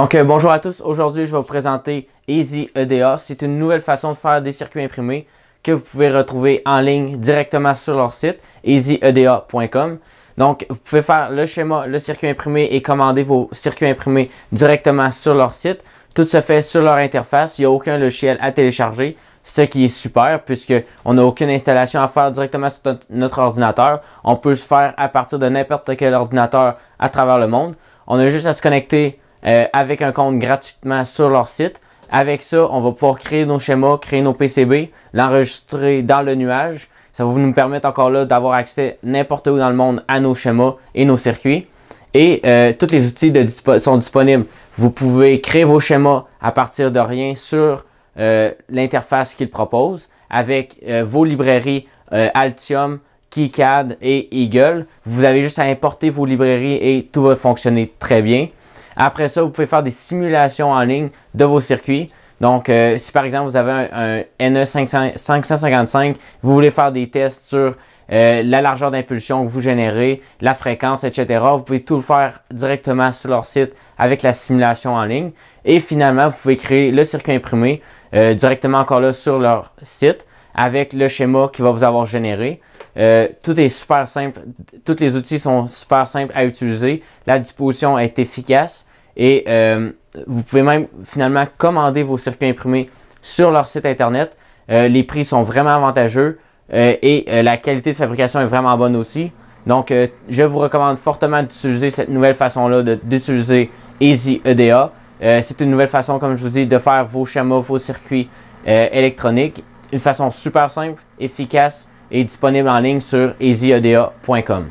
Donc euh, bonjour à tous, aujourd'hui je vais vous présenter EasyEDA, C'est une nouvelle façon de faire des circuits imprimés que vous pouvez retrouver en ligne directement sur leur site easyeda.com. Donc vous pouvez faire le schéma, le circuit imprimé et commander vos circuits imprimés directement sur leur site. Tout se fait sur leur interface, il n'y a aucun logiciel à télécharger, ce qui est super puisqu'on n'a aucune installation à faire directement sur notre ordinateur. On peut se faire à partir de n'importe quel ordinateur à travers le monde. On a juste à se connecter euh, avec un compte gratuitement sur leur site. Avec ça, on va pouvoir créer nos schémas, créer nos PCB, l'enregistrer dans le nuage. Ça va nous permettre encore là d'avoir accès n'importe où dans le monde à nos schémas et nos circuits. Et euh, tous les outils sont disponibles. Vous pouvez créer vos schémas à partir de rien sur euh, l'interface qu'ils proposent avec vos librairies Altium, KiCad et Eagle. Vous avez juste à importer vos librairies et tout va fonctionner très bien. Après ça, vous pouvez faire des simulations en ligne de vos circuits. Donc, euh, si par exemple, vous avez un, NE 555, vous voulez faire des tests sur euh, la largeur d'impulsion que vous générez, la fréquence, etc. Vous pouvez tout le faire directement sur leur site avec la simulation en ligne. Et finalement, vous pouvez créer le circuit imprimé euh, directement encore là sur leur site avec le schéma qui va vous avoir généré. tout est super simple. Tous les outils sont super simples à utiliser. La disposition est efficace. Et euh, vous pouvez même finalement commander vos circuits imprimés sur leur site internet. Euh, les prix sont vraiment avantageux euh, et la qualité de fabrication est vraiment bonne aussi. Donc, je vous recommande fortement d'utiliser cette nouvelle façon-là d'utiliser Easy EDA. C'est une nouvelle façon, comme je vous dis, de faire vos schémas, vos circuits électroniques. Une façon super simple, efficace et disponible en ligne sur easyeda.com.